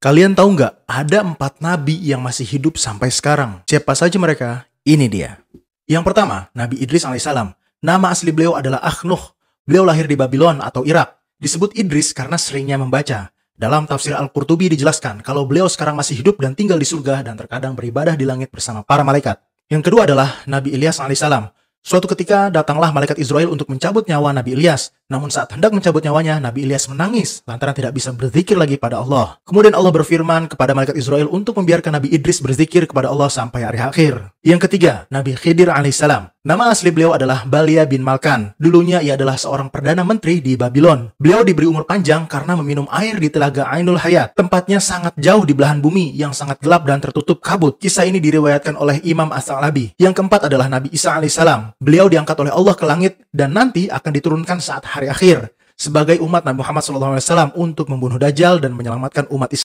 Kalian tahu nggak, ada empat nabi yang masih hidup sampai sekarang. Siapa saja mereka? Ini dia. Yang pertama, Nabi Idris alaihissalam. Nama asli beliau adalah Akhnuh. Beliau lahir di Babylon atau Irak. Disebut Idris karena seringnya membaca. Dalam tafsir Al-Qurtubi dijelaskan kalau beliau sekarang masih hidup dan tinggal di surga dan terkadang beribadah di langit bersama para malaikat. Yang kedua adalah Nabi Ilyas alaihissalam. Suatu ketika datanglah malaikat Israel untuk mencabut nyawa Nabi Ilyas namun saat hendak mencabut nyawanya, Nabi Ilyas menangis lantaran tidak bisa berzikir lagi pada Allah. Kemudian Allah berfirman kepada malaikat Israel untuk membiarkan Nabi Idris berzikir kepada Allah sampai hari akhir. Yang ketiga, Nabi Khidir alaihissalam. Nama asli beliau adalah Balia bin Malkan. Dulunya ia adalah seorang perdana menteri di Babylon. Beliau diberi umur panjang karena meminum air di telaga Ainul Hayat. Tempatnya sangat jauh di belahan bumi yang sangat gelap dan tertutup kabut. Kisah ini diriwayatkan oleh Imam As-Sa'labi. Yang keempat adalah Nabi Isa alaihissalam. Beliau diangkat oleh Allah ke langit dan nanti akan diturunkan saat hari hari akhir sebagai umat Nabi Muhammad SAW untuk membunuh Dajjal dan menyelamatkan umat Islam.